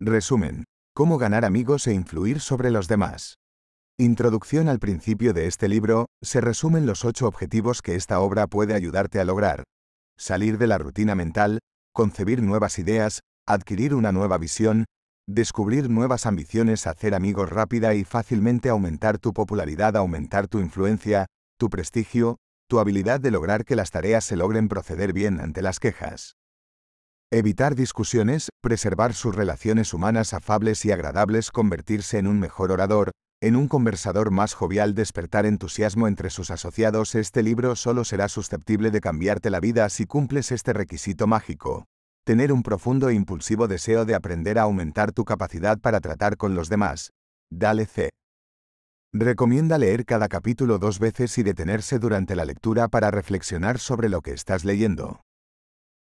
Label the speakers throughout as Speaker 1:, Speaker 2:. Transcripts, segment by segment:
Speaker 1: Resumen. Cómo ganar amigos e influir sobre los demás. Introducción al principio de este libro, se resumen los ocho objetivos que esta obra puede ayudarte a lograr. Salir de la rutina mental, concebir nuevas ideas, adquirir una nueva visión, descubrir nuevas ambiciones, hacer amigos rápida y fácilmente aumentar tu popularidad, aumentar tu influencia, tu prestigio, tu habilidad de lograr que las tareas se logren proceder bien ante las quejas. Evitar discusiones, preservar sus relaciones humanas afables y agradables, convertirse en un mejor orador, en un conversador más jovial, despertar entusiasmo entre sus asociados. Este libro solo será susceptible de cambiarte la vida si cumples este requisito mágico. Tener un profundo e impulsivo deseo de aprender a aumentar tu capacidad para tratar con los demás. Dale C. Recomienda leer cada capítulo dos veces y detenerse durante la lectura para reflexionar sobre lo que estás leyendo.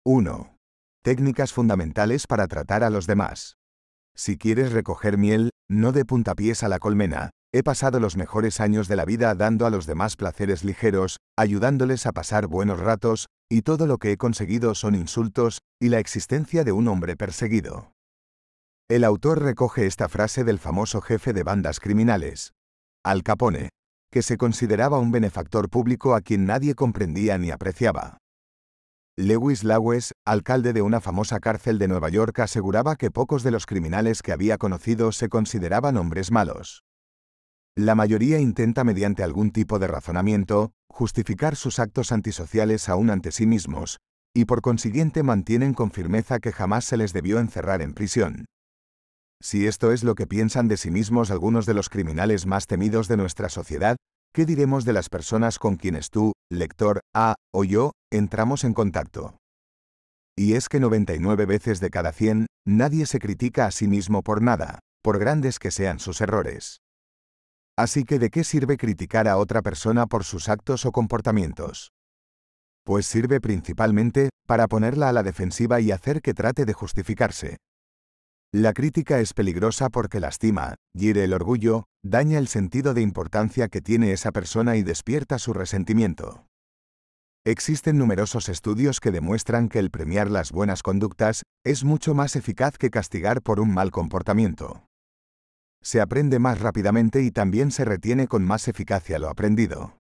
Speaker 1: 1. Técnicas fundamentales para tratar a los demás. Si quieres recoger miel, no de puntapiés a la colmena. He pasado los mejores años de la vida dando a los demás placeres ligeros, ayudándoles a pasar buenos ratos, y todo lo que he conseguido son insultos, y la existencia de un hombre perseguido. El autor recoge esta frase del famoso jefe de bandas criminales, Al Capone, que se consideraba un benefactor público a quien nadie comprendía ni apreciaba. Lewis Lawes, alcalde de una famosa cárcel de Nueva York, aseguraba que pocos de los criminales que había conocido se consideraban hombres malos. La mayoría intenta mediante algún tipo de razonamiento justificar sus actos antisociales aún ante sí mismos, y por consiguiente mantienen con firmeza que jamás se les debió encerrar en prisión. Si esto es lo que piensan de sí mismos algunos de los criminales más temidos de nuestra sociedad, ¿Qué diremos de las personas con quienes tú, lector, A, o yo, entramos en contacto? Y es que 99 veces de cada 100, nadie se critica a sí mismo por nada, por grandes que sean sus errores. Así que ¿de qué sirve criticar a otra persona por sus actos o comportamientos? Pues sirve principalmente, para ponerla a la defensiva y hacer que trate de justificarse. La crítica es peligrosa porque lastima, gira el orgullo, daña el sentido de importancia que tiene esa persona y despierta su resentimiento. Existen numerosos estudios que demuestran que el premiar las buenas conductas es mucho más eficaz que castigar por un mal comportamiento. Se aprende más rápidamente y también se retiene con más eficacia lo aprendido.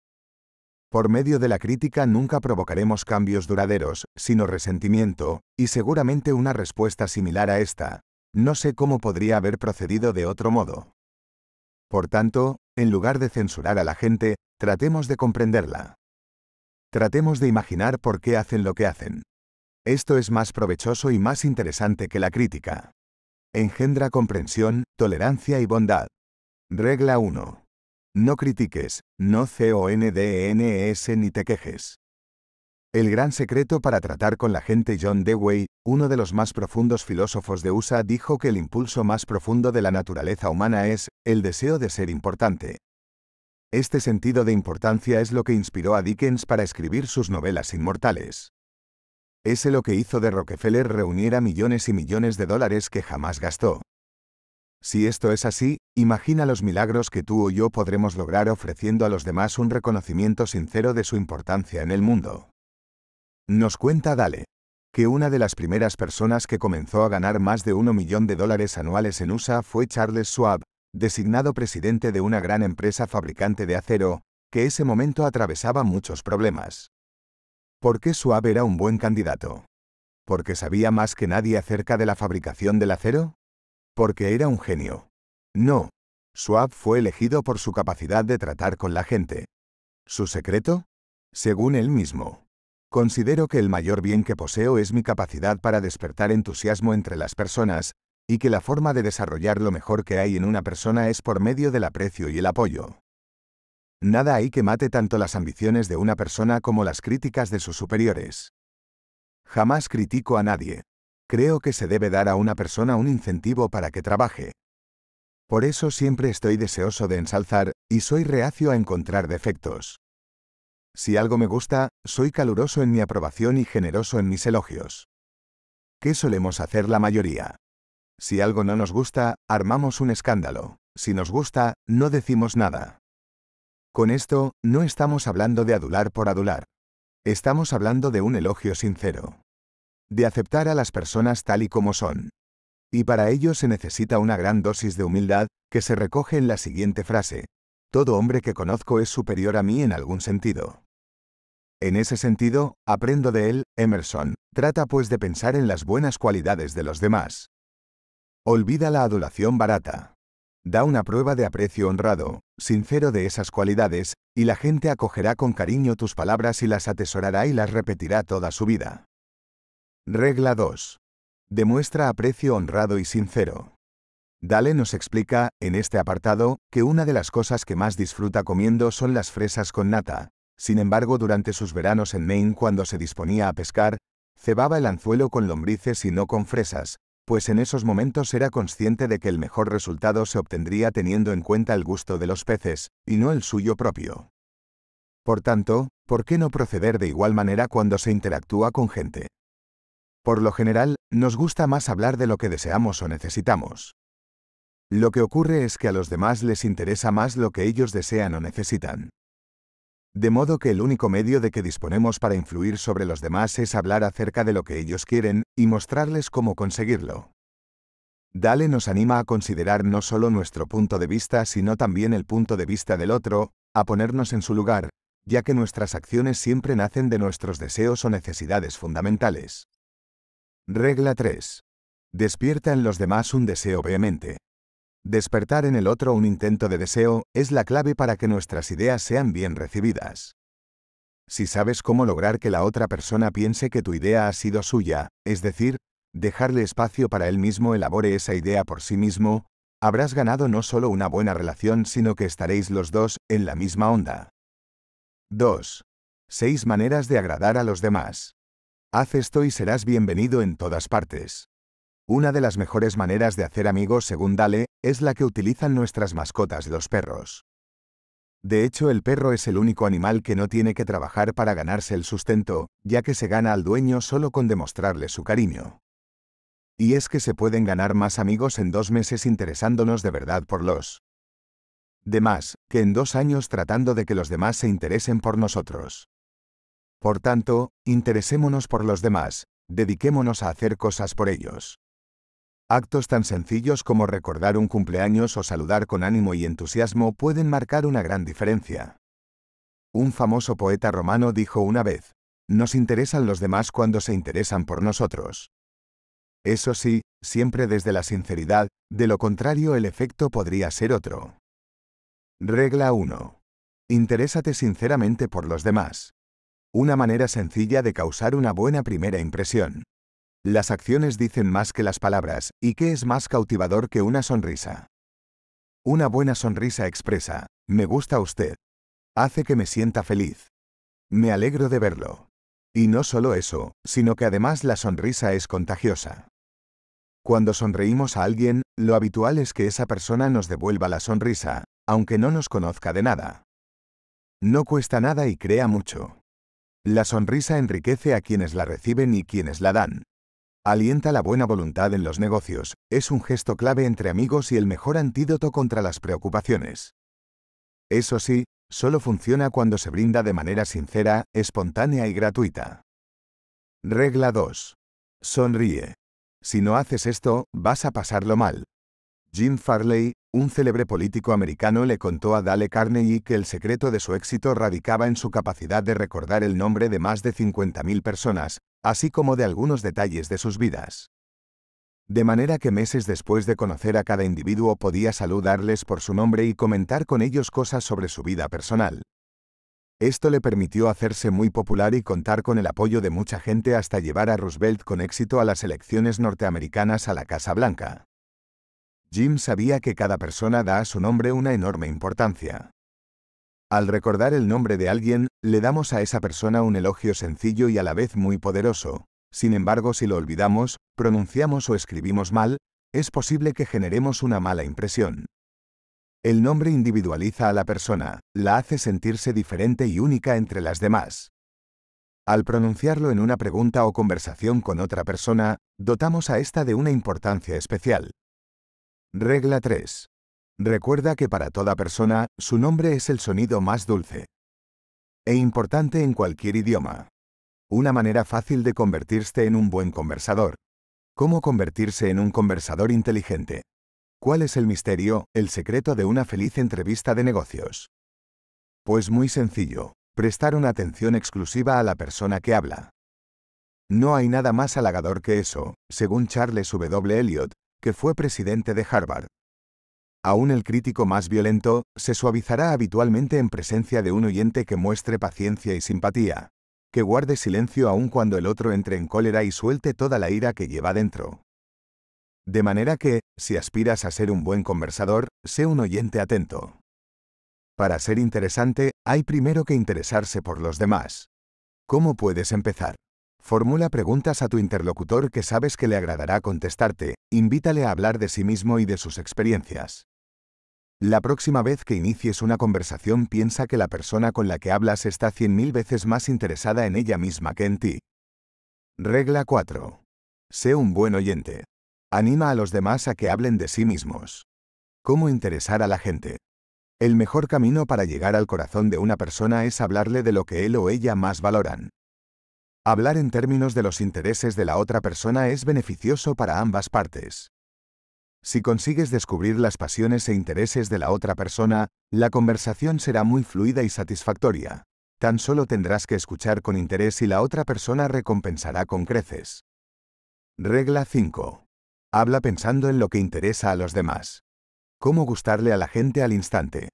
Speaker 1: Por medio de la crítica nunca provocaremos cambios duraderos, sino resentimiento, y seguramente una respuesta similar a esta, no sé cómo podría haber procedido de otro modo. Por tanto, en lugar de censurar a la gente, tratemos de comprenderla. Tratemos de imaginar por qué hacen lo que hacen. Esto es más provechoso y más interesante que la crítica. Engendra comprensión, tolerancia y bondad. Regla 1. No critiques, no c-o-n-d-e-n-e-s ni te quejes. El gran secreto para tratar con la gente John Dewey, uno de los más profundos filósofos de USA, dijo que el impulso más profundo de la naturaleza humana es el deseo de ser importante. Este sentido de importancia es lo que inspiró a Dickens para escribir sus novelas inmortales. Ese lo que hizo de Rockefeller reunir a millones y millones de dólares que jamás gastó. Si esto es así, imagina los milagros que tú o yo podremos lograr ofreciendo a los demás un reconocimiento sincero de su importancia en el mundo. Nos cuenta Dale que una de las primeras personas que comenzó a ganar más de 1 millón de dólares anuales en USA fue Charles Schwab, designado presidente de una gran empresa fabricante de acero, que ese momento atravesaba muchos problemas. ¿Por qué Schwab era un buen candidato? ¿Porque sabía más que nadie acerca de la fabricación del acero? ¿Porque era un genio? No. Schwab fue elegido por su capacidad de tratar con la gente. ¿Su secreto? Según él mismo. Considero que el mayor bien que poseo es mi capacidad para despertar entusiasmo entre las personas, y que la forma de desarrollar lo mejor que hay en una persona es por medio del aprecio y el apoyo. Nada hay que mate tanto las ambiciones de una persona como las críticas de sus superiores. Jamás critico a nadie. Creo que se debe dar a una persona un incentivo para que trabaje. Por eso siempre estoy deseoso de ensalzar, y soy reacio a encontrar defectos. Si algo me gusta, soy caluroso en mi aprobación y generoso en mis elogios. ¿Qué solemos hacer la mayoría? Si algo no nos gusta, armamos un escándalo. Si nos gusta, no decimos nada. Con esto, no estamos hablando de adular por adular. Estamos hablando de un elogio sincero. De aceptar a las personas tal y como son. Y para ello se necesita una gran dosis de humildad, que se recoge en la siguiente frase. Todo hombre que conozco es superior a mí en algún sentido. En ese sentido, aprendo de él, Emerson, trata pues de pensar en las buenas cualidades de los demás. Olvida la adulación barata. Da una prueba de aprecio honrado, sincero de esas cualidades, y la gente acogerá con cariño tus palabras y las atesorará y las repetirá toda su vida. Regla 2. Demuestra aprecio honrado y sincero. Dale nos explica, en este apartado, que una de las cosas que más disfruta comiendo son las fresas con nata, sin embargo, durante sus veranos en Maine cuando se disponía a pescar, cebaba el anzuelo con lombrices y no con fresas, pues en esos momentos era consciente de que el mejor resultado se obtendría teniendo en cuenta el gusto de los peces, y no el suyo propio. Por tanto, ¿por qué no proceder de igual manera cuando se interactúa con gente? Por lo general, nos gusta más hablar de lo que deseamos o necesitamos. Lo que ocurre es que a los demás les interesa más lo que ellos desean o necesitan. De modo que el único medio de que disponemos para influir sobre los demás es hablar acerca de lo que ellos quieren y mostrarles cómo conseguirlo. Dale nos anima a considerar no solo nuestro punto de vista, sino también el punto de vista del otro, a ponernos en su lugar, ya que nuestras acciones siempre nacen de nuestros deseos o necesidades fundamentales. Regla 3. Despierta en los demás un deseo vehemente. Despertar en el otro un intento de deseo es la clave para que nuestras ideas sean bien recibidas. Si sabes cómo lograr que la otra persona piense que tu idea ha sido suya, es decir, dejarle espacio para él mismo elabore esa idea por sí mismo, habrás ganado no solo una buena relación, sino que estaréis los dos en la misma onda. 2. Seis maneras de agradar a los demás. Haz esto y serás bienvenido en todas partes. Una de las mejores maneras de hacer amigos según Dale, es la que utilizan nuestras mascotas los perros. De hecho, el perro es el único animal que no tiene que trabajar para ganarse el sustento, ya que se gana al dueño solo con demostrarle su cariño. Y es que se pueden ganar más amigos en dos meses interesándonos de verdad por los demás, que en dos años tratando de que los demás se interesen por nosotros. Por tanto, interesémonos por los demás, dediquémonos a hacer cosas por ellos. Actos tan sencillos como recordar un cumpleaños o saludar con ánimo y entusiasmo pueden marcar una gran diferencia. Un famoso poeta romano dijo una vez, nos interesan los demás cuando se interesan por nosotros. Eso sí, siempre desde la sinceridad, de lo contrario el efecto podría ser otro. Regla 1. Interésate sinceramente por los demás. Una manera sencilla de causar una buena primera impresión. Las acciones dicen más que las palabras, y qué es más cautivador que una sonrisa. Una buena sonrisa expresa, me gusta usted. Hace que me sienta feliz. Me alegro de verlo. Y no solo eso, sino que además la sonrisa es contagiosa. Cuando sonreímos a alguien, lo habitual es que esa persona nos devuelva la sonrisa, aunque no nos conozca de nada. No cuesta nada y crea mucho. La sonrisa enriquece a quienes la reciben y quienes la dan, Alienta la buena voluntad en los negocios, es un gesto clave entre amigos y el mejor antídoto contra las preocupaciones. Eso sí, solo funciona cuando se brinda de manera sincera, espontánea y gratuita. Regla 2. Sonríe. Si no haces esto, vas a pasarlo mal. Jim Farley, un célebre político americano, le contó a Dale Carnegie que el secreto de su éxito radicaba en su capacidad de recordar el nombre de más de 50.000 personas, así como de algunos detalles de sus vidas. De manera que meses después de conocer a cada individuo podía saludarles por su nombre y comentar con ellos cosas sobre su vida personal. Esto le permitió hacerse muy popular y contar con el apoyo de mucha gente hasta llevar a Roosevelt con éxito a las elecciones norteamericanas a la Casa Blanca. Jim sabía que cada persona da a su nombre una enorme importancia. Al recordar el nombre de alguien, le damos a esa persona un elogio sencillo y a la vez muy poderoso. Sin embargo, si lo olvidamos, pronunciamos o escribimos mal, es posible que generemos una mala impresión. El nombre individualiza a la persona, la hace sentirse diferente y única entre las demás. Al pronunciarlo en una pregunta o conversación con otra persona, dotamos a esta de una importancia especial. Regla 3. Recuerda que para toda persona, su nombre es el sonido más dulce e importante en cualquier idioma. Una manera fácil de convertirse en un buen conversador. ¿Cómo convertirse en un conversador inteligente? ¿Cuál es el misterio, el secreto de una feliz entrevista de negocios? Pues muy sencillo, prestar una atención exclusiva a la persona que habla. No hay nada más halagador que eso, según Charles W. Eliot, que fue presidente de Harvard aún el crítico más violento, se suavizará habitualmente en presencia de un oyente que muestre paciencia y simpatía, que guarde silencio aun cuando el otro entre en cólera y suelte toda la ira que lleva dentro. De manera que, si aspiras a ser un buen conversador, sé un oyente atento. Para ser interesante, hay primero que interesarse por los demás. ¿Cómo puedes empezar? Formula preguntas a tu interlocutor que sabes que le agradará contestarte, invítale a hablar de sí mismo y de sus experiencias. La próxima vez que inicies una conversación piensa que la persona con la que hablas está 100.000 veces más interesada en ella misma que en ti. Regla 4. Sé un buen oyente. Anima a los demás a que hablen de sí mismos. ¿Cómo interesar a la gente? El mejor camino para llegar al corazón de una persona es hablarle de lo que él o ella más valoran. Hablar en términos de los intereses de la otra persona es beneficioso para ambas partes. Si consigues descubrir las pasiones e intereses de la otra persona, la conversación será muy fluida y satisfactoria. Tan solo tendrás que escuchar con interés y la otra persona recompensará con creces. Regla 5. Habla pensando en lo que interesa a los demás. ¿Cómo gustarle a la gente al instante?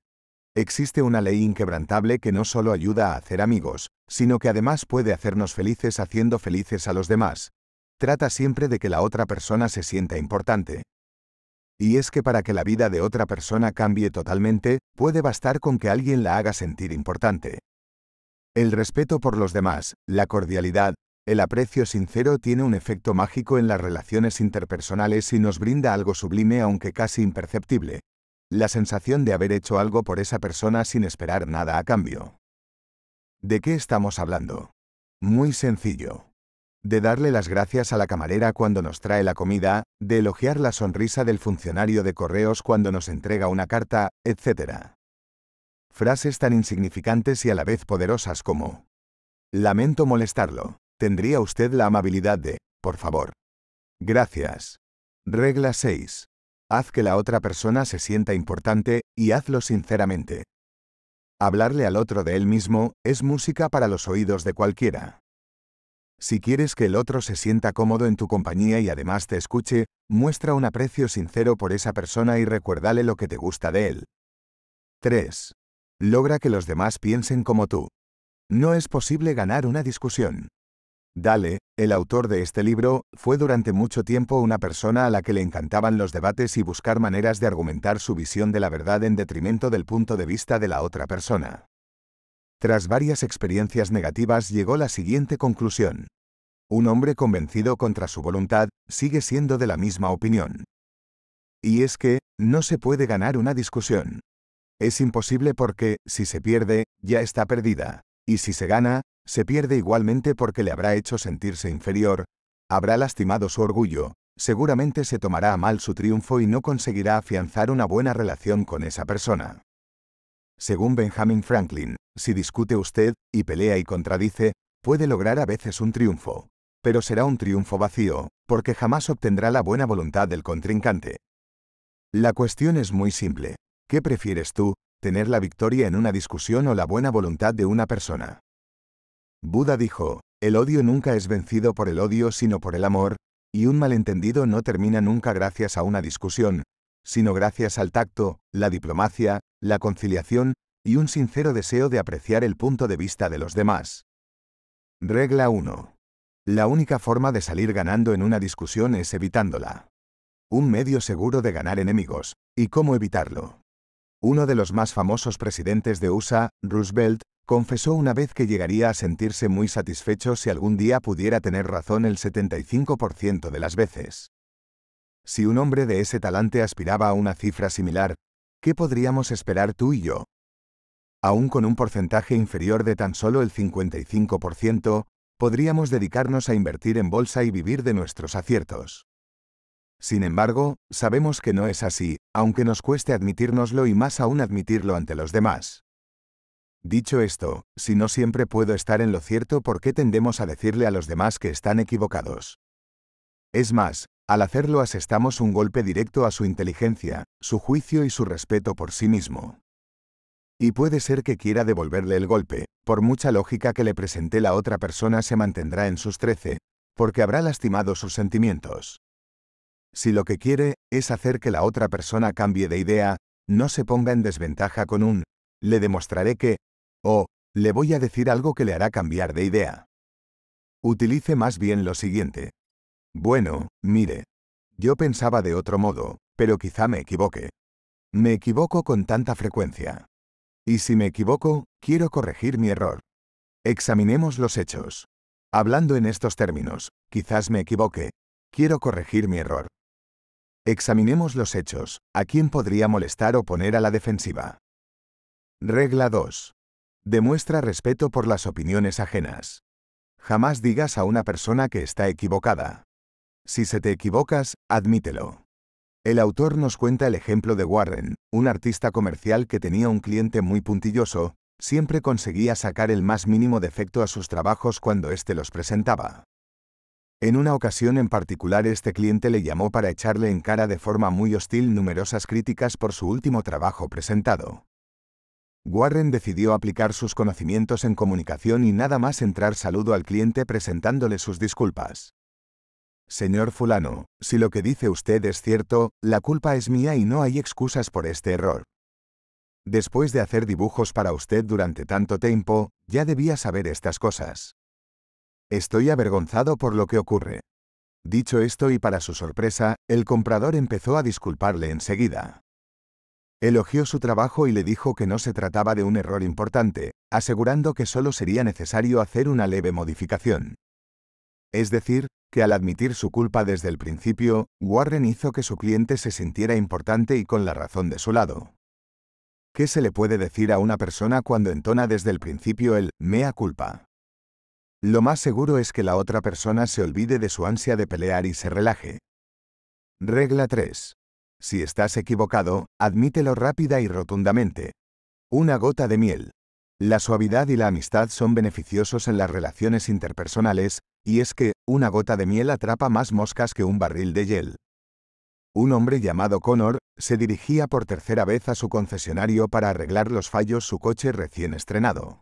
Speaker 1: Existe una ley inquebrantable que no solo ayuda a hacer amigos, sino que además puede hacernos felices haciendo felices a los demás. Trata siempre de que la otra persona se sienta importante, y es que para que la vida de otra persona cambie totalmente, puede bastar con que alguien la haga sentir importante. El respeto por los demás, la cordialidad, el aprecio sincero tiene un efecto mágico en las relaciones interpersonales y nos brinda algo sublime aunque casi imperceptible. La sensación de haber hecho algo por esa persona sin esperar nada a cambio. ¿De qué estamos hablando? Muy sencillo de darle las gracias a la camarera cuando nos trae la comida, de elogiar la sonrisa del funcionario de correos cuando nos entrega una carta, etc. Frases tan insignificantes y a la vez poderosas como Lamento molestarlo. Tendría usted la amabilidad de, por favor. Gracias. Regla 6. Haz que la otra persona se sienta importante, y hazlo sinceramente. Hablarle al otro de él mismo es música para los oídos de cualquiera. Si quieres que el otro se sienta cómodo en tu compañía y además te escuche, muestra un aprecio sincero por esa persona y recuérdale lo que te gusta de él. 3. Logra que los demás piensen como tú. No es posible ganar una discusión. Dale, el autor de este libro, fue durante mucho tiempo una persona a la que le encantaban los debates y buscar maneras de argumentar su visión de la verdad en detrimento del punto de vista de la otra persona. Tras varias experiencias negativas llegó la siguiente conclusión. Un hombre convencido contra su voluntad sigue siendo de la misma opinión. Y es que, no se puede ganar una discusión. Es imposible porque, si se pierde, ya está perdida. Y si se gana, se pierde igualmente porque le habrá hecho sentirse inferior, habrá lastimado su orgullo, seguramente se tomará a mal su triunfo y no conseguirá afianzar una buena relación con esa persona. Según Benjamin Franklin, si discute usted, y pelea y contradice, puede lograr a veces un triunfo. Pero será un triunfo vacío, porque jamás obtendrá la buena voluntad del contrincante. La cuestión es muy simple. ¿Qué prefieres tú, tener la victoria en una discusión o la buena voluntad de una persona? Buda dijo, el odio nunca es vencido por el odio sino por el amor, y un malentendido no termina nunca gracias a una discusión, sino gracias al tacto, la diplomacia, la conciliación y un sincero deseo de apreciar el punto de vista de los demás. Regla 1. La única forma de salir ganando en una discusión es evitándola. Un medio seguro de ganar enemigos, y cómo evitarlo. Uno de los más famosos presidentes de USA, Roosevelt, confesó una vez que llegaría a sentirse muy satisfecho si algún día pudiera tener razón el 75% de las veces. Si un hombre de ese talante aspiraba a una cifra similar, ¿qué podríamos esperar tú y yo? Aún con un porcentaje inferior de tan solo el 55%, podríamos dedicarnos a invertir en bolsa y vivir de nuestros aciertos. Sin embargo, sabemos que no es así, aunque nos cueste admitírnoslo y más aún admitirlo ante los demás. Dicho esto, si no siempre puedo estar en lo cierto, ¿por qué tendemos a decirle a los demás que están equivocados? Es más, al hacerlo asestamos un golpe directo a su inteligencia, su juicio y su respeto por sí mismo. Y puede ser que quiera devolverle el golpe, por mucha lógica que le presente la otra persona se mantendrá en sus trece, porque habrá lastimado sus sentimientos. Si lo que quiere es hacer que la otra persona cambie de idea, no se ponga en desventaja con un, le demostraré que, o, le voy a decir algo que le hará cambiar de idea. Utilice más bien lo siguiente, bueno, mire. Yo pensaba de otro modo, pero quizá me equivoque. Me equivoco con tanta frecuencia. Y si me equivoco, quiero corregir mi error. Examinemos los hechos. Hablando en estos términos, quizás me equivoque, quiero corregir mi error. Examinemos los hechos, ¿a quién podría molestar o poner a la defensiva? Regla 2. Demuestra respeto por las opiniones ajenas. Jamás digas a una persona que está equivocada. Si se te equivocas, admítelo. El autor nos cuenta el ejemplo de Warren, un artista comercial que tenía un cliente muy puntilloso, siempre conseguía sacar el más mínimo defecto a sus trabajos cuando éste los presentaba. En una ocasión en particular este cliente le llamó para echarle en cara de forma muy hostil numerosas críticas por su último trabajo presentado. Warren decidió aplicar sus conocimientos en comunicación y nada más entrar saludo al cliente presentándole sus disculpas. Señor fulano, si lo que dice usted es cierto, la culpa es mía y no hay excusas por este error. Después de hacer dibujos para usted durante tanto tiempo, ya debía saber estas cosas. Estoy avergonzado por lo que ocurre. Dicho esto y para su sorpresa, el comprador empezó a disculparle enseguida. Elogió su trabajo y le dijo que no se trataba de un error importante, asegurando que solo sería necesario hacer una leve modificación. Es decir, que al admitir su culpa desde el principio, Warren hizo que su cliente se sintiera importante y con la razón de su lado. ¿Qué se le puede decir a una persona cuando entona desde el principio el mea culpa? Lo más seguro es que la otra persona se olvide de su ansia de pelear y se relaje. Regla 3. Si estás equivocado, admítelo rápida y rotundamente. Una gota de miel. La suavidad y la amistad son beneficiosos en las relaciones interpersonales, y es que, una gota de miel atrapa más moscas que un barril de hiel. Un hombre llamado Connor, se dirigía por tercera vez a su concesionario para arreglar los fallos su coche recién estrenado.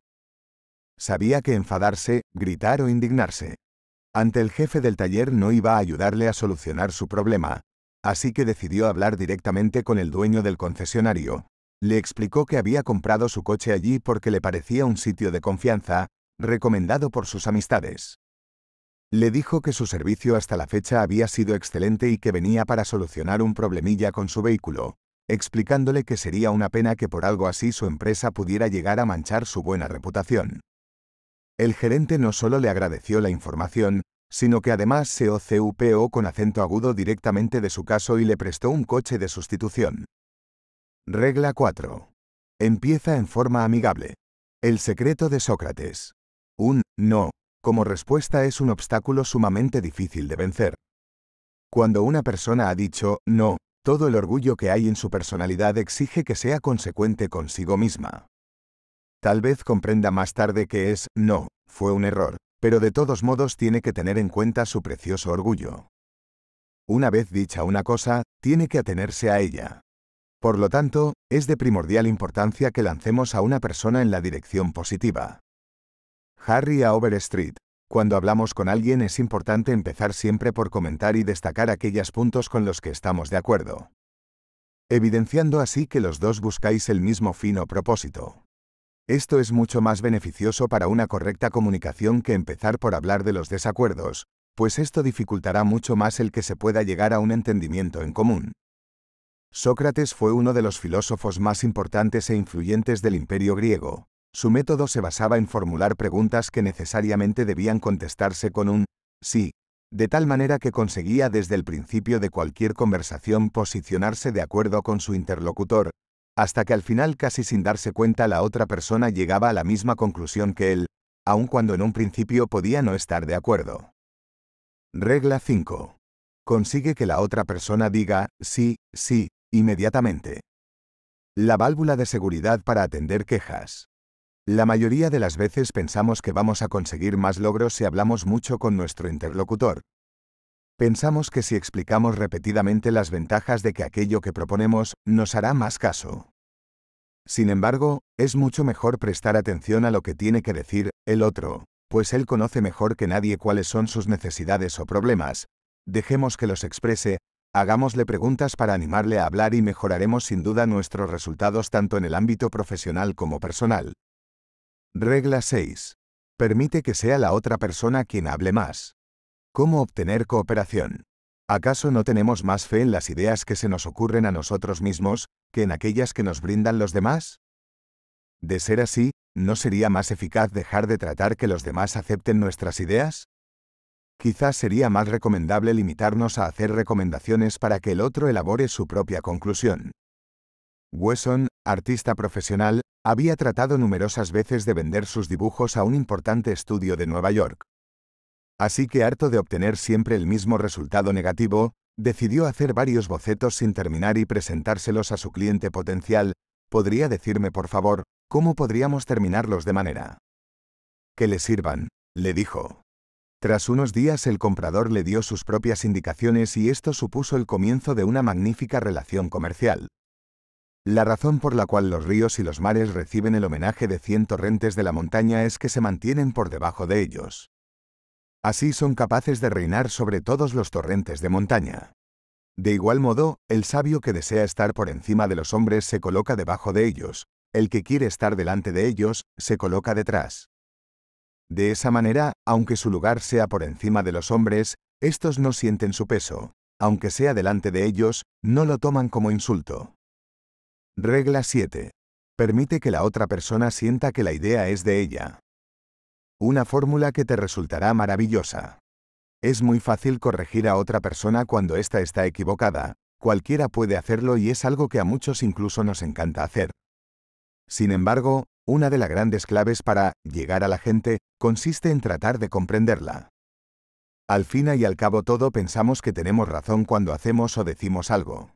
Speaker 1: Sabía que enfadarse, gritar o indignarse. Ante el jefe del taller no iba a ayudarle a solucionar su problema, así que decidió hablar directamente con el dueño del concesionario. Le explicó que había comprado su coche allí porque le parecía un sitio de confianza, recomendado por sus amistades. Le dijo que su servicio hasta la fecha había sido excelente y que venía para solucionar un problemilla con su vehículo, explicándole que sería una pena que por algo así su empresa pudiera llegar a manchar su buena reputación. El gerente no solo le agradeció la información, sino que además se OCUPO con acento agudo directamente de su caso y le prestó un coche de sustitución. Regla 4. Empieza en forma amigable. El secreto de Sócrates. Un no como respuesta es un obstáculo sumamente difícil de vencer. Cuando una persona ha dicho no, todo el orgullo que hay en su personalidad exige que sea consecuente consigo misma. Tal vez comprenda más tarde que es no, fue un error, pero de todos modos tiene que tener en cuenta su precioso orgullo. Una vez dicha una cosa, tiene que atenerse a ella. Por lo tanto, es de primordial importancia que lancemos a una persona en la dirección positiva. Harry a Overstreet. Cuando hablamos con alguien es importante empezar siempre por comentar y destacar aquellos puntos con los que estamos de acuerdo. Evidenciando así que los dos buscáis el mismo fino propósito. Esto es mucho más beneficioso para una correcta comunicación que empezar por hablar de los desacuerdos, pues esto dificultará mucho más el que se pueda llegar a un entendimiento en común. Sócrates fue uno de los filósofos más importantes e influyentes del imperio griego, su método se basaba en formular preguntas que necesariamente debían contestarse con un sí, de tal manera que conseguía desde el principio de cualquier conversación posicionarse de acuerdo con su interlocutor, hasta que al final casi sin darse cuenta la otra persona llegaba a la misma conclusión que él, aun cuando en un principio podía no estar de acuerdo. Regla 5. Consigue que la otra persona diga, sí, sí, inmediatamente. La válvula de seguridad para atender quejas. La mayoría de las veces pensamos que vamos a conseguir más logros si hablamos mucho con nuestro interlocutor. Pensamos que si explicamos repetidamente las ventajas de que aquello que proponemos, nos hará más caso. Sin embargo, es mucho mejor prestar atención a lo que tiene que decir el otro, pues él conoce mejor que nadie cuáles son sus necesidades o problemas. Dejemos que los exprese, hagámosle preguntas para animarle a hablar y mejoraremos sin duda nuestros resultados tanto en el ámbito profesional como personal. Regla 6. Permite que sea la otra persona quien hable más. ¿Cómo obtener cooperación? ¿Acaso no tenemos más fe en las ideas que se nos ocurren a nosotros mismos que en aquellas que nos brindan los demás? De ser así, ¿no sería más eficaz dejar de tratar que los demás acepten nuestras ideas? Quizás sería más recomendable limitarnos a hacer recomendaciones para que el otro elabore su propia conclusión. Wesson, artista profesional, había tratado numerosas veces de vender sus dibujos a un importante estudio de Nueva York. Así que harto de obtener siempre el mismo resultado negativo, decidió hacer varios bocetos sin terminar y presentárselos a su cliente potencial. ¿Podría decirme, por favor, cómo podríamos terminarlos de manera? Que le sirvan, le dijo. Tras unos días el comprador le dio sus propias indicaciones y esto supuso el comienzo de una magnífica relación comercial. La razón por la cual los ríos y los mares reciben el homenaje de cien torrentes de la montaña es que se mantienen por debajo de ellos. Así son capaces de reinar sobre todos los torrentes de montaña. De igual modo, el sabio que desea estar por encima de los hombres se coloca debajo de ellos, el que quiere estar delante de ellos se coloca detrás. De esa manera, aunque su lugar sea por encima de los hombres, estos no sienten su peso, aunque sea delante de ellos, no lo toman como insulto. Regla 7. Permite que la otra persona sienta que la idea es de ella. Una fórmula que te resultará maravillosa. Es muy fácil corregir a otra persona cuando ésta está equivocada, cualquiera puede hacerlo y es algo que a muchos incluso nos encanta hacer. Sin embargo, una de las grandes claves para llegar a la gente consiste en tratar de comprenderla. Al fin y al cabo todo pensamos que tenemos razón cuando hacemos o decimos algo.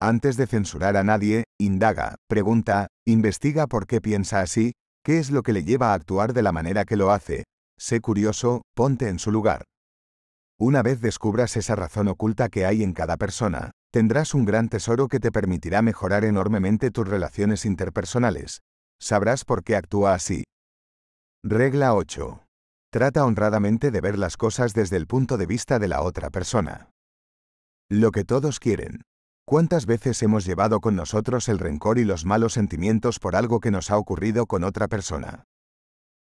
Speaker 1: Antes de censurar a nadie, indaga, pregunta, investiga por qué piensa así, qué es lo que le lleva a actuar de la manera que lo hace. Sé curioso, ponte en su lugar. Una vez descubras esa razón oculta que hay en cada persona, tendrás un gran tesoro que te permitirá mejorar enormemente tus relaciones interpersonales. Sabrás por qué actúa así. Regla 8. Trata honradamente de ver las cosas desde el punto de vista de la otra persona. Lo que todos quieren, ¿Cuántas veces hemos llevado con nosotros el rencor y los malos sentimientos por algo que nos ha ocurrido con otra persona?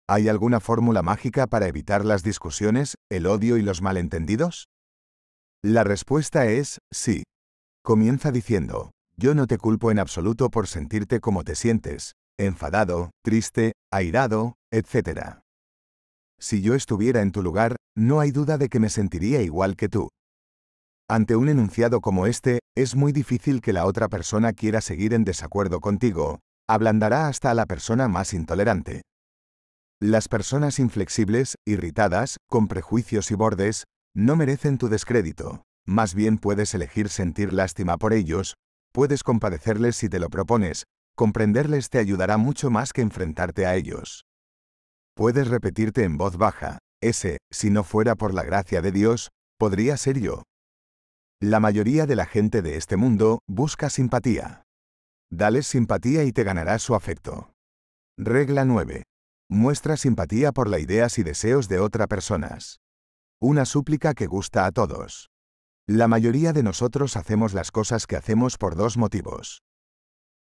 Speaker 1: ¿Hay alguna fórmula mágica para evitar las discusiones, el odio y los malentendidos? La respuesta es sí. Comienza diciendo, yo no te culpo en absoluto por sentirte como te sientes, enfadado, triste, airado, etc. Si yo estuviera en tu lugar, no hay duda de que me sentiría igual que tú. Ante un enunciado como este, es muy difícil que la otra persona quiera seguir en desacuerdo contigo, ablandará hasta a la persona más intolerante. Las personas inflexibles, irritadas, con prejuicios y bordes, no merecen tu descrédito, más bien puedes elegir sentir lástima por ellos, puedes compadecerles si te lo propones, comprenderles te ayudará mucho más que enfrentarte a ellos. Puedes repetirte en voz baja, ese, si no fuera por la gracia de Dios, podría ser yo, la mayoría de la gente de este mundo busca simpatía. Dales simpatía y te ganarás su afecto. Regla 9. Muestra simpatía por las ideas y deseos de otras personas. Una súplica que gusta a todos. La mayoría de nosotros hacemos las cosas que hacemos por dos motivos.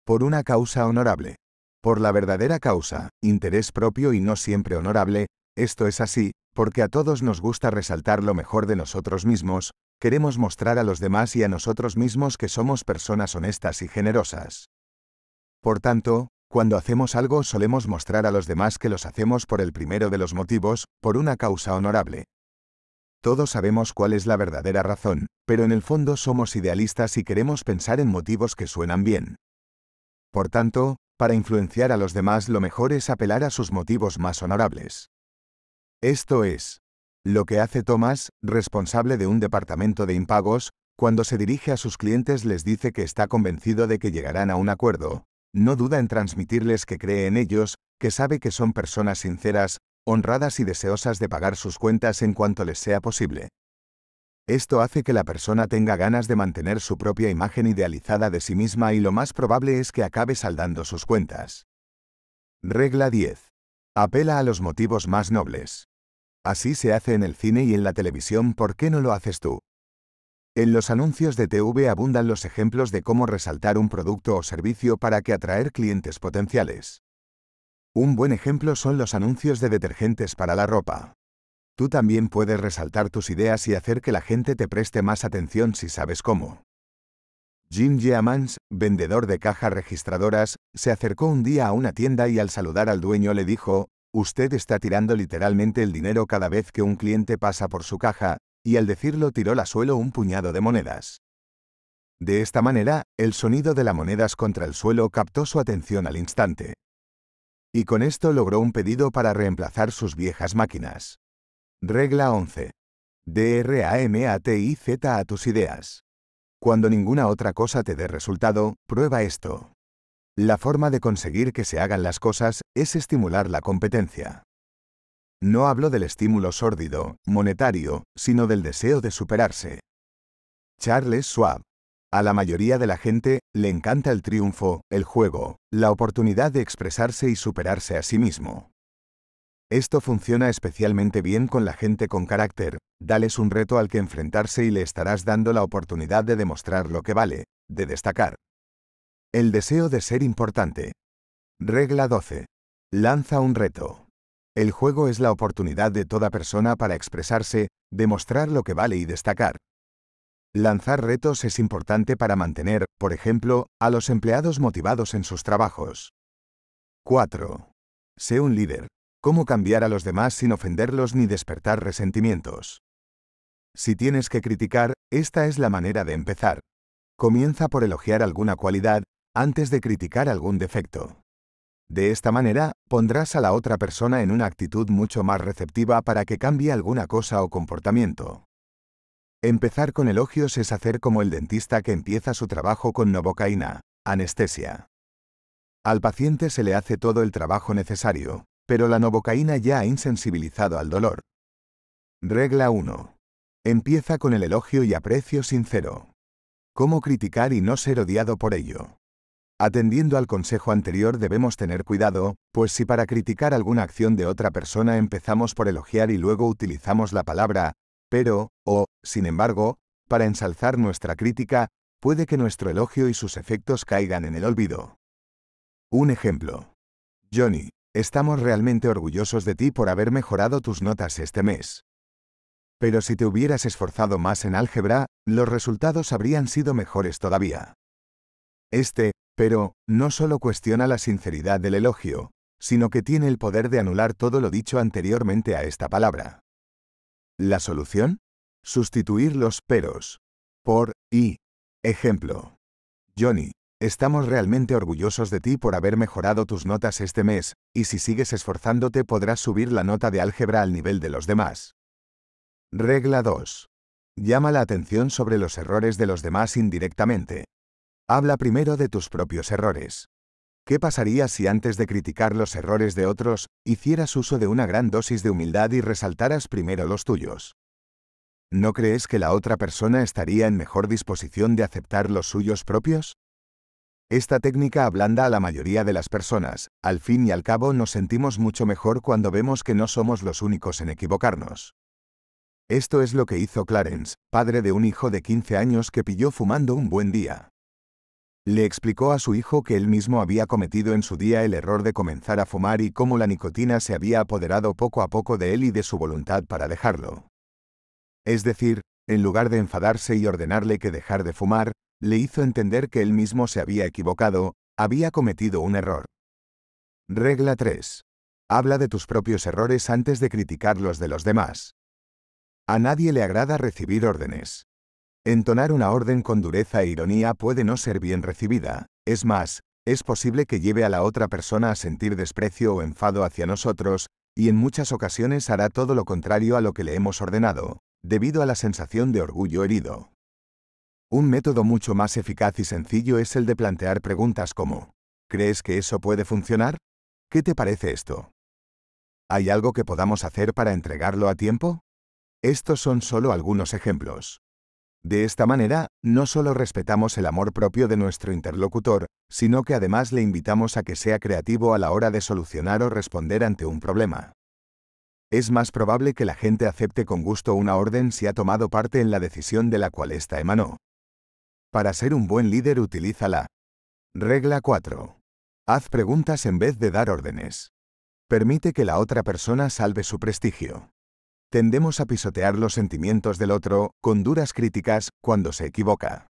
Speaker 1: Por una causa honorable. Por la verdadera causa, interés propio y no siempre honorable, esto es así, porque a todos nos gusta resaltar lo mejor de nosotros mismos, Queremos mostrar a los demás y a nosotros mismos que somos personas honestas y generosas. Por tanto, cuando hacemos algo solemos mostrar a los demás que los hacemos por el primero de los motivos, por una causa honorable. Todos sabemos cuál es la verdadera razón, pero en el fondo somos idealistas y queremos pensar en motivos que suenan bien. Por tanto, para influenciar a los demás lo mejor es apelar a sus motivos más honorables. Esto es, lo que hace Thomas, responsable de un departamento de impagos, cuando se dirige a sus clientes les dice que está convencido de que llegarán a un acuerdo. No duda en transmitirles que cree en ellos, que sabe que son personas sinceras, honradas y deseosas de pagar sus cuentas en cuanto les sea posible. Esto hace que la persona tenga ganas de mantener su propia imagen idealizada de sí misma y lo más probable es que acabe saldando sus cuentas. Regla 10. Apela a los motivos más nobles. Así se hace en el cine y en la televisión, ¿por qué no lo haces tú? En los anuncios de TV abundan los ejemplos de cómo resaltar un producto o servicio para que atraer clientes potenciales. Un buen ejemplo son los anuncios de detergentes para la ropa. Tú también puedes resaltar tus ideas y hacer que la gente te preste más atención si sabes cómo. Jim Yeamans, vendedor de cajas registradoras, se acercó un día a una tienda y al saludar al dueño le dijo, usted está tirando literalmente el dinero cada vez que un cliente pasa por su caja, y al decirlo tiró al suelo un puñado de monedas. De esta manera, el sonido de las monedas contra el suelo captó su atención al instante. Y con esto logró un pedido para reemplazar sus viejas máquinas. Regla 11. DRAMATIZ a tus ideas. Cuando ninguna otra cosa te dé resultado, prueba esto. La forma de conseguir que se hagan las cosas es estimular la competencia. No hablo del estímulo sórdido, monetario, sino del deseo de superarse. Charles Schwab. A la mayoría de la gente le encanta el triunfo, el juego, la oportunidad de expresarse y superarse a sí mismo. Esto funciona especialmente bien con la gente con carácter, dales un reto al que enfrentarse y le estarás dando la oportunidad de demostrar lo que vale, de destacar. El deseo de ser importante. Regla 12. Lanza un reto. El juego es la oportunidad de toda persona para expresarse, demostrar lo que vale y destacar. Lanzar retos es importante para mantener, por ejemplo, a los empleados motivados en sus trabajos. 4. Sé un líder. ¿Cómo cambiar a los demás sin ofenderlos ni despertar resentimientos? Si tienes que criticar, esta es la manera de empezar. Comienza por elogiar alguna cualidad, antes de criticar algún defecto. De esta manera, pondrás a la otra persona en una actitud mucho más receptiva para que cambie alguna cosa o comportamiento. Empezar con elogios es hacer como el dentista que empieza su trabajo con novocaína, anestesia. Al paciente se le hace todo el trabajo necesario, pero la novocaína ya ha insensibilizado al dolor. Regla 1. Empieza con el elogio y aprecio sincero. ¿Cómo criticar y no ser odiado por ello? Atendiendo al consejo anterior debemos tener cuidado, pues si para criticar alguna acción de otra persona empezamos por elogiar y luego utilizamos la palabra pero, o, sin embargo, para ensalzar nuestra crítica, puede que nuestro elogio y sus efectos caigan en el olvido. Un ejemplo. Johnny, estamos realmente orgullosos de ti por haber mejorado tus notas este mes. Pero si te hubieras esforzado más en álgebra, los resultados habrían sido mejores todavía. Este pero, no solo cuestiona la sinceridad del elogio, sino que tiene el poder de anular todo lo dicho anteriormente a esta palabra. ¿La solución? Sustituir los peros por y. Ejemplo. Johnny, estamos realmente orgullosos de ti por haber mejorado tus notas este mes, y si sigues esforzándote podrás subir la nota de álgebra al nivel de los demás. Regla 2. Llama la atención sobre los errores de los demás indirectamente. Habla primero de tus propios errores. ¿Qué pasaría si antes de criticar los errores de otros, hicieras uso de una gran dosis de humildad y resaltaras primero los tuyos? ¿No crees que la otra persona estaría en mejor disposición de aceptar los suyos propios? Esta técnica ablanda a la mayoría de las personas, al fin y al cabo nos sentimos mucho mejor cuando vemos que no somos los únicos en equivocarnos. Esto es lo que hizo Clarence, padre de un hijo de 15 años que pilló fumando un buen día. Le explicó a su hijo que él mismo había cometido en su día el error de comenzar a fumar y cómo la nicotina se había apoderado poco a poco de él y de su voluntad para dejarlo. Es decir, en lugar de enfadarse y ordenarle que dejar de fumar, le hizo entender que él mismo se había equivocado, había cometido un error. Regla 3. Habla de tus propios errores antes de criticar los de los demás. A nadie le agrada recibir órdenes. Entonar una orden con dureza e ironía puede no ser bien recibida, es más, es posible que lleve a la otra persona a sentir desprecio o enfado hacia nosotros, y en muchas ocasiones hará todo lo contrario a lo que le hemos ordenado, debido a la sensación de orgullo herido. Un método mucho más eficaz y sencillo es el de plantear preguntas como, ¿crees que eso puede funcionar? ¿Qué te parece esto? ¿Hay algo que podamos hacer para entregarlo a tiempo? Estos son solo algunos ejemplos. De esta manera, no solo respetamos el amor propio de nuestro interlocutor, sino que además le invitamos a que sea creativo a la hora de solucionar o responder ante un problema. Es más probable que la gente acepte con gusto una orden si ha tomado parte en la decisión de la cual ésta emanó. Para ser un buen líder utiliza la regla 4. Haz preguntas en vez de dar órdenes. Permite que la otra persona salve su prestigio. Tendemos a pisotear los sentimientos del otro, con duras críticas, cuando se equivoca.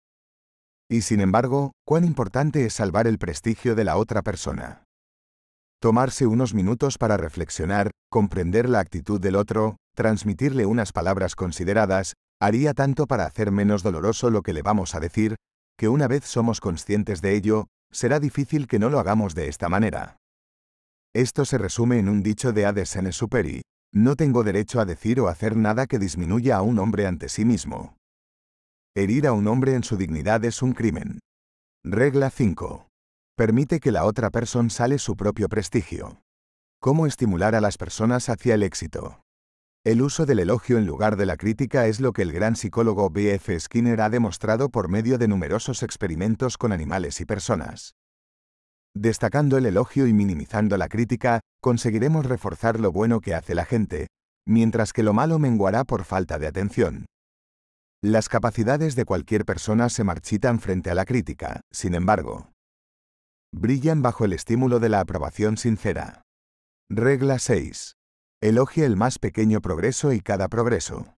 Speaker 1: Y sin embargo, cuán importante es salvar el prestigio de la otra persona. Tomarse unos minutos para reflexionar, comprender la actitud del otro, transmitirle unas palabras consideradas, haría tanto para hacer menos doloroso lo que le vamos a decir, que una vez somos conscientes de ello, será difícil que no lo hagamos de esta manera. Esto se resume en un dicho de Hades Superi, no tengo derecho a decir o hacer nada que disminuya a un hombre ante sí mismo. Herir a un hombre en su dignidad es un crimen. Regla 5. Permite que la otra persona sale su propio prestigio. ¿Cómo estimular a las personas hacia el éxito? El uso del elogio en lugar de la crítica es lo que el gran psicólogo B.F. Skinner ha demostrado por medio de numerosos experimentos con animales y personas. Destacando el elogio y minimizando la crítica, conseguiremos reforzar lo bueno que hace la gente, mientras que lo malo menguará por falta de atención. Las capacidades de cualquier persona se marchitan frente a la crítica, sin embargo. Brillan bajo el estímulo de la aprobación sincera. Regla 6. Elogia el más pequeño progreso y cada progreso.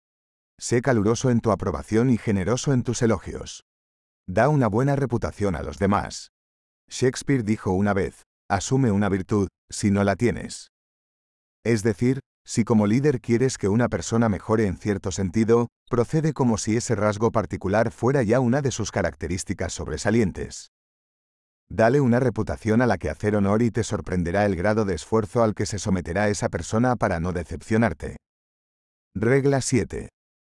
Speaker 1: Sé caluroso en tu aprobación y generoso en tus elogios. Da una buena reputación a los demás. Shakespeare dijo una vez, Asume una virtud, si no la tienes. Es decir, si como líder quieres que una persona mejore en cierto sentido, procede como si ese rasgo particular fuera ya una de sus características sobresalientes. Dale una reputación a la que hacer honor y te sorprenderá el grado de esfuerzo al que se someterá esa persona para no decepcionarte. Regla 7.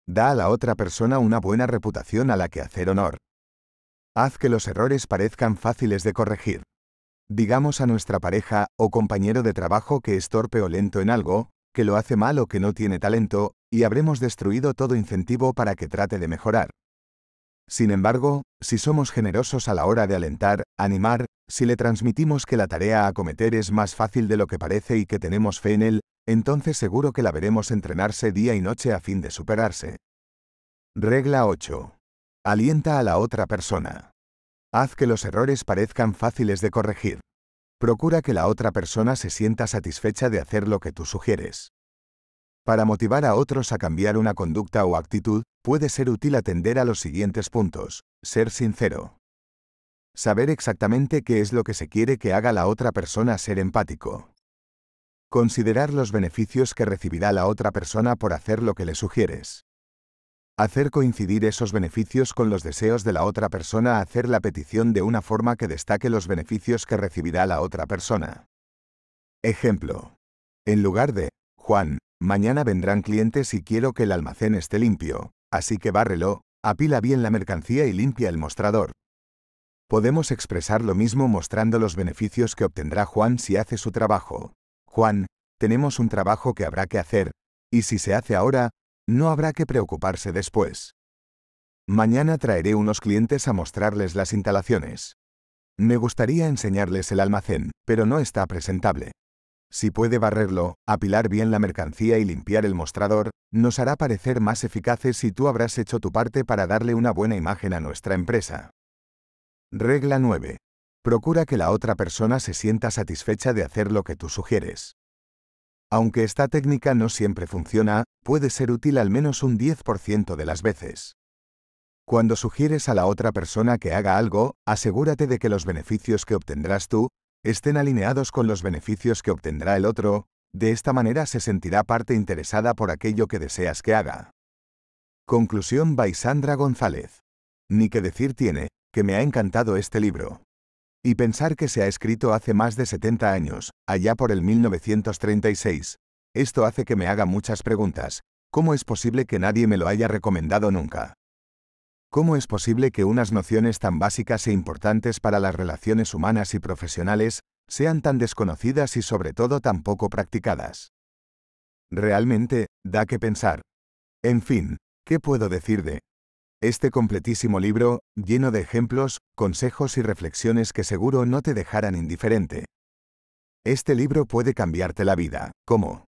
Speaker 1: Da a la otra persona una buena reputación a la que hacer honor. Haz que los errores parezcan fáciles de corregir. Digamos a nuestra pareja o compañero de trabajo que es torpe o lento en algo, que lo hace mal o que no tiene talento, y habremos destruido todo incentivo para que trate de mejorar. Sin embargo, si somos generosos a la hora de alentar, animar, si le transmitimos que la tarea a acometer es más fácil de lo que parece y que tenemos fe en él, entonces seguro que la veremos entrenarse día y noche a fin de superarse. Regla 8. Alienta a la otra persona. Haz que los errores parezcan fáciles de corregir. Procura que la otra persona se sienta satisfecha de hacer lo que tú sugieres. Para motivar a otros a cambiar una conducta o actitud, puede ser útil atender a los siguientes puntos. Ser sincero. Saber exactamente qué es lo que se quiere que haga la otra persona ser empático. Considerar los beneficios que recibirá la otra persona por hacer lo que le sugieres. Hacer coincidir esos beneficios con los deseos de la otra persona, hacer la petición de una forma que destaque los beneficios que recibirá la otra persona. Ejemplo. En lugar de, Juan, mañana vendrán clientes y quiero que el almacén esté limpio, así que bárrelo, apila bien la mercancía y limpia el mostrador. Podemos expresar lo mismo mostrando los beneficios que obtendrá Juan si hace su trabajo. Juan, tenemos un trabajo que habrá que hacer, y si se hace ahora, no habrá que preocuparse después. Mañana traeré unos clientes a mostrarles las instalaciones. Me gustaría enseñarles el almacén, pero no está presentable. Si puede barrerlo, apilar bien la mercancía y limpiar el mostrador, nos hará parecer más eficaces Si tú habrás hecho tu parte para darle una buena imagen a nuestra empresa. Regla 9. Procura que la otra persona se sienta satisfecha de hacer lo que tú sugieres. Aunque esta técnica no siempre funciona, puede ser útil al menos un 10% de las veces. Cuando sugieres a la otra persona que haga algo, asegúrate de que los beneficios que obtendrás tú estén alineados con los beneficios que obtendrá el otro, de esta manera se sentirá parte interesada por aquello que deseas que haga. Conclusión by Sandra González. Ni que decir tiene, que me ha encantado este libro. Y pensar que se ha escrito hace más de 70 años, allá por el 1936. Esto hace que me haga muchas preguntas. ¿Cómo es posible que nadie me lo haya recomendado nunca? ¿Cómo es posible que unas nociones tan básicas e importantes para las relaciones humanas y profesionales sean tan desconocidas y sobre todo tan poco practicadas? Realmente, da que pensar. En fin, ¿qué puedo decir de este completísimo libro, lleno de ejemplos, consejos y reflexiones que seguro no te dejarán indiferente. Este libro puede cambiarte la vida. ¿Cómo?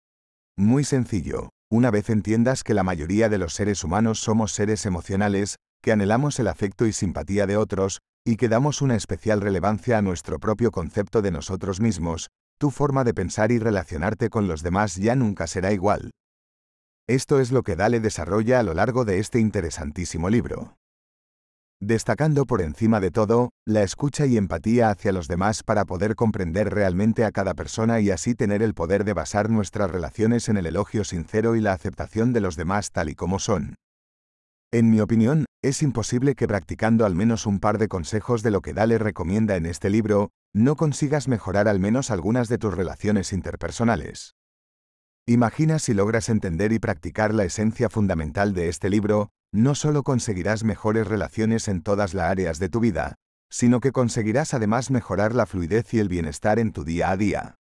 Speaker 1: Muy sencillo. Una vez entiendas que la mayoría de los seres humanos somos seres emocionales, que anhelamos el afecto y simpatía de otros, y que damos una especial relevancia a nuestro propio concepto de nosotros mismos, tu forma de pensar y relacionarte con los demás ya nunca será igual. Esto es lo que Dale desarrolla a lo largo de este interesantísimo libro. Destacando por encima de todo, la escucha y empatía hacia los demás para poder comprender realmente a cada persona y así tener el poder de basar nuestras relaciones en el elogio sincero y la aceptación de los demás tal y como son. En mi opinión, es imposible que practicando al menos un par de consejos de lo que Dale recomienda en este libro, no consigas mejorar al menos algunas de tus relaciones interpersonales. Imagina si logras entender y practicar la esencia fundamental de este libro, no solo conseguirás mejores relaciones en todas las áreas de tu vida, sino que conseguirás además mejorar la fluidez y el bienestar en tu día a día.